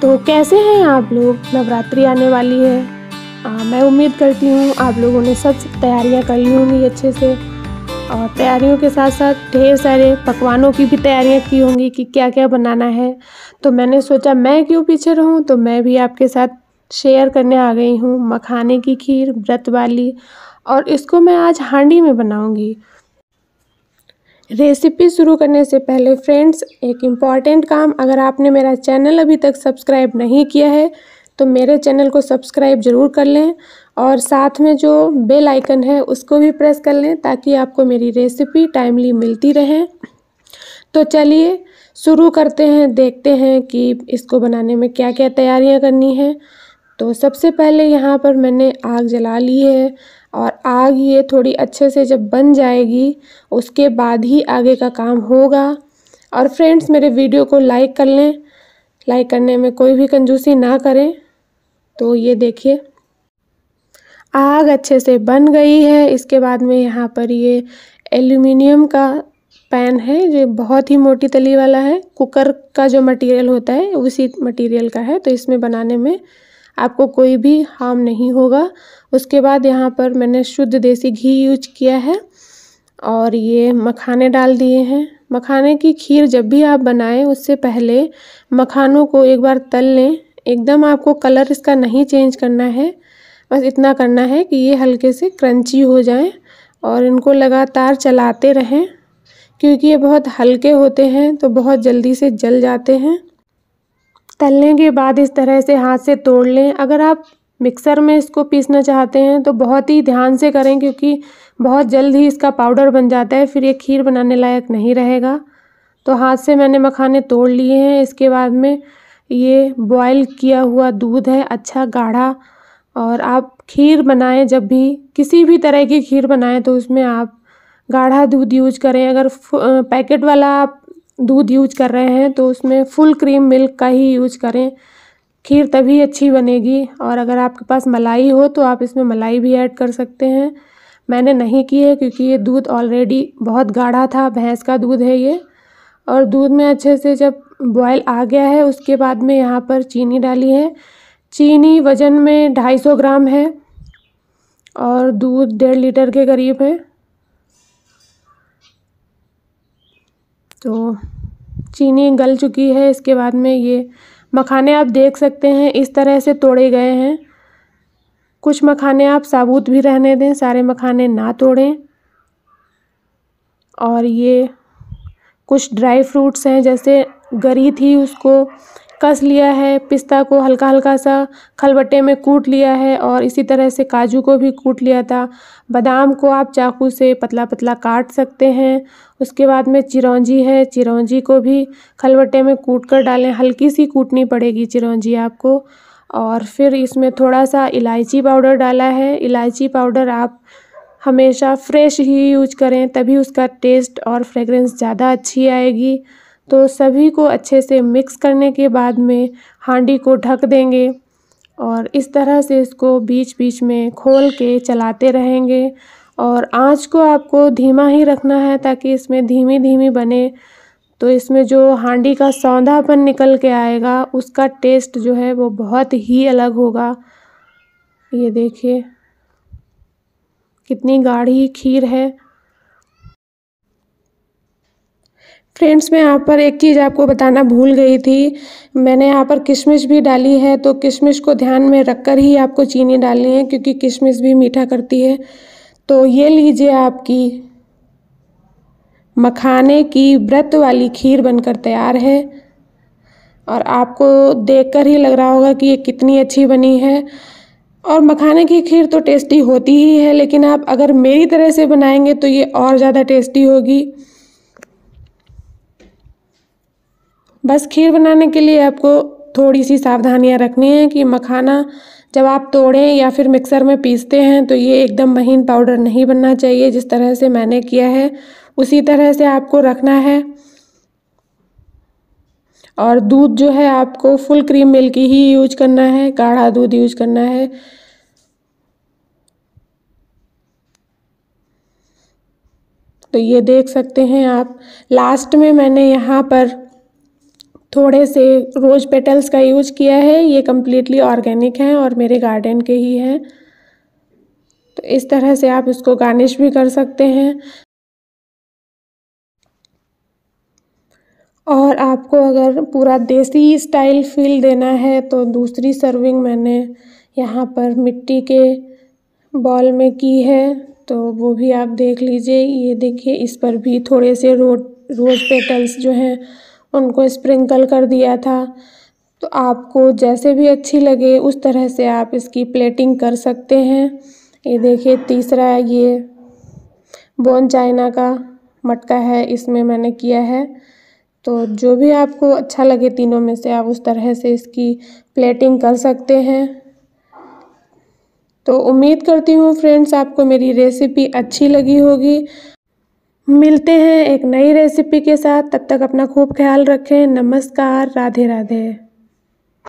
तो कैसे हैं आप लोग नवरात्रि आने वाली है आ, मैं उम्मीद करती हूँ आप लोगों ने सब तैयारियाँ कर ली होंगी अच्छे से और तैयारियों के साथ साथ ढेर सारे पकवानों की भी तैयारियाँ की होंगी कि क्या क्या बनाना है तो मैंने सोचा मैं क्यों पीछे रहूँ तो मैं भी आपके साथ शेयर करने आ गई हूँ मखाने की खीर व्रत वाली और इसको मैं आज हांडी में बनाऊँगी रेसिपी शुरू करने से पहले फ्रेंड्स एक इम्पॉर्टेंट काम अगर आपने मेरा चैनल अभी तक सब्सक्राइब नहीं किया है तो मेरे चैनल को सब्सक्राइब ज़रूर कर लें और साथ में जो बेल आइकन है उसको भी प्रेस कर लें ताकि आपको मेरी रेसिपी टाइमली मिलती रहे तो चलिए शुरू करते हैं देखते हैं कि इसको बनाने में क्या क्या तैयारियां करनी है तो सबसे पहले यहाँ पर मैंने आग जला ली है और आग ये थोड़ी अच्छे से जब बन जाएगी उसके बाद ही आगे का काम होगा और फ्रेंड्स मेरे वीडियो को लाइक कर लें लाइक करने में कोई भी कंजूसी ना करें तो ये देखिए आग अच्छे से बन गई है इसके बाद में यहाँ पर ये एल्यूमिनियम का पैन है जो बहुत ही मोटी तली वाला है कुकर का जो मटेरियल होता है उसी मटेरियल का है तो इसमें बनाने में आपको कोई भी हार्म नहीं होगा उसके बाद यहाँ पर मैंने शुद्ध देसी घी यूज किया है और ये मखाने डाल दिए हैं मखाने की खीर जब भी आप बनाएं उससे पहले मखानों को एक बार तल लें एकदम आपको कलर इसका नहीं चेंज करना है बस इतना करना है कि ये हल्के से क्रंची हो जाएं और इनको लगातार चलाते रहें क्योंकि ये बहुत हल्के होते हैं तो बहुत जल्दी से जल जाते हैं तलने के बाद इस तरह से हाथ से तोड़ लें अगर आप मिक्सर में इसको पीसना चाहते हैं तो बहुत ही ध्यान से करें क्योंकि बहुत जल्द ही इसका पाउडर बन जाता है फिर ये खीर बनाने लायक नहीं रहेगा तो हाथ से मैंने मखाने तोड़ लिए हैं इसके बाद में ये बॉयल किया हुआ दूध है अच्छा गाढ़ा और आप खीर बनाएं जब भी किसी भी तरह की खीर बनाएं तो उसमें आप गाढ़ा दूध यूज करें अगर पैकेट वाला आप दूध यूज कर रहे हैं तो उसमें फुल क्रीम मिल्क का ही यूज करें खीर तभी अच्छी बनेगी और अगर आपके पास मलाई हो तो आप इसमें मलाई भी ऐड कर सकते हैं मैंने नहीं की है क्योंकि ये दूध ऑलरेडी बहुत गाढ़ा था भैंस का दूध है ये और दूध में अच्छे से जब बॉयल आ गया है उसके बाद में यहाँ पर चीनी डाली है चीनी वज़न में ढाई सौ ग्राम है और दूध डेढ़ लीटर के करीब है तो चीनी गल चुकी है इसके बाद में ये मखाने आप देख सकते हैं इस तरह से तोड़े गए हैं कुछ मखाने आप साबुत भी रहने दें सारे मखाने ना तोड़ें और ये कुछ ड्राई फ्रूट्स हैं जैसे गरी थी उसको कस लिया है पिस्ता को हल्का हल्का सा खलबट्टे में कूट लिया है और इसी तरह से काजू को भी कूट लिया था बादाम को आप चाकू से पतला पतला काट सकते हैं उसके बाद में चिरौंजी है चिरौंजी को भी खलबट्टे में कूट कर डालें हल्की सी कूटनी पड़ेगी चिरौंजी आपको और फिर इसमें थोड़ा सा इलायची पाउडर डाला है इलायची पाउडर आप हमेशा फ्रेश ही यूज करें तभी उसका टेस्ट और फ्रेगरेंस ज़्यादा अच्छी आएगी तो सभी को अच्छे से मिक्स करने के बाद में हांडी को ढक देंगे और इस तरह से इसको बीच बीच में खोल के चलाते रहेंगे और आँच को आपको धीमा ही रखना है ताकि इसमें धीमी धीमी बने तो इसमें जो हांडी का सौंधापन निकल के आएगा उसका टेस्ट जो है वो बहुत ही अलग होगा ये देखिए कितनी गाढ़ी खीर है फ्रेंड्स मैं यहाँ पर एक चीज़ आपको बताना भूल गई थी मैंने यहाँ पर किशमिश भी डाली है तो किशमिश को ध्यान में रखकर ही आपको चीनी डालनी है क्योंकि किशमिश भी मीठा करती है तो ये लीजिए आपकी मखाने की व्रत वाली खीर बनकर तैयार है और आपको देखकर ही लग रहा होगा कि ये कितनी अच्छी बनी है और मखाने की खीर तो टेस्टी होती ही है लेकिन आप अगर मेरी तरह से बनाएंगे तो ये और ज़्यादा टेस्टी होगी बस खीर बनाने के लिए आपको थोड़ी सी सावधानियाँ रखनी है कि मखाना जब आप तोड़ें या फिर मिक्सर में पीसते हैं तो ये एकदम महीन पाउडर नहीं बनना चाहिए जिस तरह से मैंने किया है उसी तरह से आपको रखना है और दूध जो है आपको फुल क्रीम मिल्क ही यूज करना है गाढ़ा दूध यूज करना है तो ये देख सकते हैं आप लास्ट में मैंने यहाँ पर थोड़े से रोज़ पेटल्स का यूज किया है ये कम्प्लीटली ऑर्गेनिक हैं और मेरे गार्डन के ही हैं तो इस तरह से आप इसको गार्निश भी कर सकते हैं और आपको अगर पूरा देसी स्टाइल फील देना है तो दूसरी सर्विंग मैंने यहाँ पर मिट्टी के बॉल में की है तो वो भी आप देख लीजिए ये देखिए इस पर भी थोड़े से रो रोज़ पेटल्स जो हैं उनको स्प्रिंकल कर दिया था तो आपको जैसे भी अच्छी लगे उस तरह से आप इसकी प्लेटिंग कर सकते हैं ये देखिए तीसरा ये बोन चाइना का मटका है इसमें मैंने किया है तो जो भी आपको अच्छा लगे तीनों में से आप उस तरह से इसकी प्लेटिंग कर सकते हैं तो उम्मीद करती हूँ फ्रेंड्स आपको मेरी रेसिपी अच्छी लगी होगी मिलते हैं एक नई रेसिपी के साथ तब तक अपना खूब ख्याल रखें नमस्कार राधे राधे